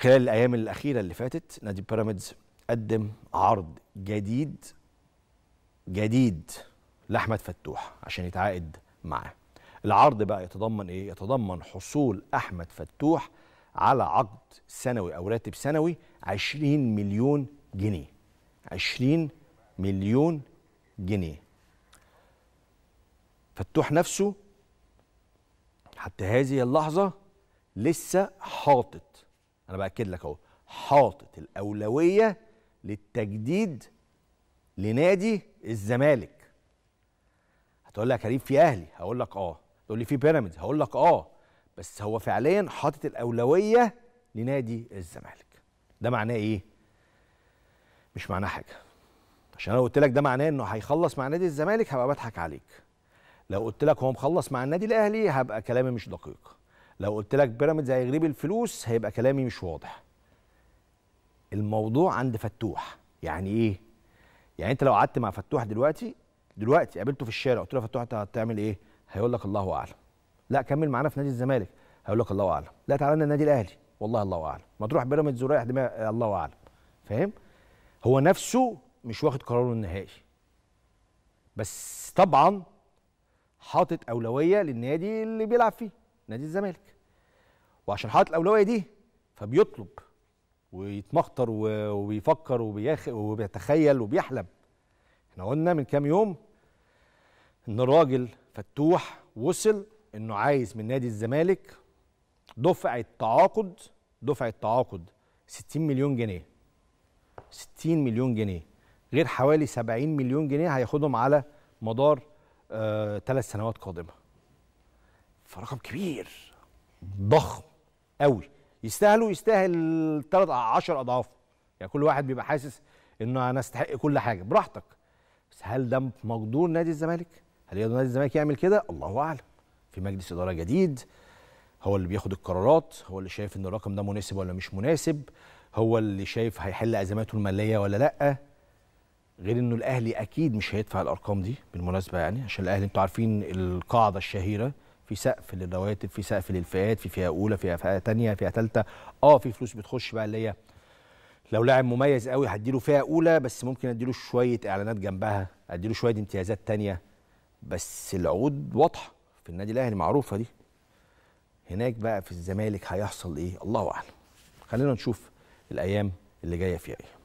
خلال الايام الاخيره اللي فاتت نادي بيراميدز قدم عرض جديد جديد لاحمد فتوح عشان يتعاقد معاه العرض بقى يتضمن ايه يتضمن حصول احمد فتوح على عقد سنوي او راتب سنوي 20 مليون جنيه 20 مليون جنيه فتوح نفسه حتى هذه اللحظه لسه حاطط انا باكد لك اهو حاطط الاولويه للتجديد لنادي الزمالك هتقول لي يا كريم في اهلي هقول لك اه تقول لي في بيراميدز هقول لك اه بس هو فعليا حاطط الاولويه لنادي الزمالك ده معناه ايه مش معناه حاجه عشان انا قلت لك ده معناه انه هيخلص مع نادي الزمالك هبقى بضحك عليك لو قلت لك هو مخلص مع النادي الاهلي هبقى كلامي مش دقيق لو قلت لك بيراميدز هيغريب الفلوس هيبقى كلامي مش واضح الموضوع عند فتوح يعني ايه يعني انت لو قعدت مع فتوح دلوقتي دلوقتي قابلته في الشارع قلت له فتوح انت هتعمل ايه هيقول لك الله اعلم لا كمل معانا في نادي الزمالك هيقول لك الله اعلم لا تعالى لنا النادي الاهلي والله الله اعلم ما تروح بيراميدز ورايح دماغ الله اعلم فاهم هو نفسه مش واخد قراره النهائي بس طبعا حاطط اولويه للنادي اللي بيلعب فيه نادي الزمالك وعشان حاطط الاولويه دي فبيطلب ويتمخطر وبيفكر وبيخ... وبيتخيل وبيحلم احنا قلنا من كام يوم ان الراجل فتوح وصل انه عايز من نادي الزمالك دفعه تعاقد دفعه تعاقد 60 مليون جنيه 60 مليون جنيه غير حوالي 70 مليون جنيه هياخدهم على مدار آه، ثلاث آه سنوات قادمه فرقم كبير ضخم قوي يستاهلوا يستاهل 3 10 اضعاف يعني كل واحد بيبقى حاسس انه انا استحق كل حاجه براحتك بس هل ده مقدور نادي الزمالك هل يقدر نادي الزمالك يعمل كده الله اعلم في مجلس اداره جديد هو اللي بياخد القرارات هو اللي شايف ان الرقم ده مناسب ولا مش مناسب هو اللي شايف هيحل ازماته الماليه ولا لا غير انه الاهلي اكيد مش هيدفع الارقام دي بالمناسبه يعني عشان الاهلي انتوا عارفين القاعده الشهيره في سقف للرواتب في سقف للفئات في فئه اولى في فئه ثانيه فئه ثالثه اه في فلوس بتخش بقى اللي هي لو لاعب مميز قوي هديله فئه اولى بس ممكن اديله شويه اعلانات جنبها اديله شويه امتيازات ثانيه بس العقود واضحه في النادي الاهلي معروفه دي هناك بقى في الزمالك هيحصل ايه الله اعلم خلينا نشوف الايام اللي جايه فيها ايه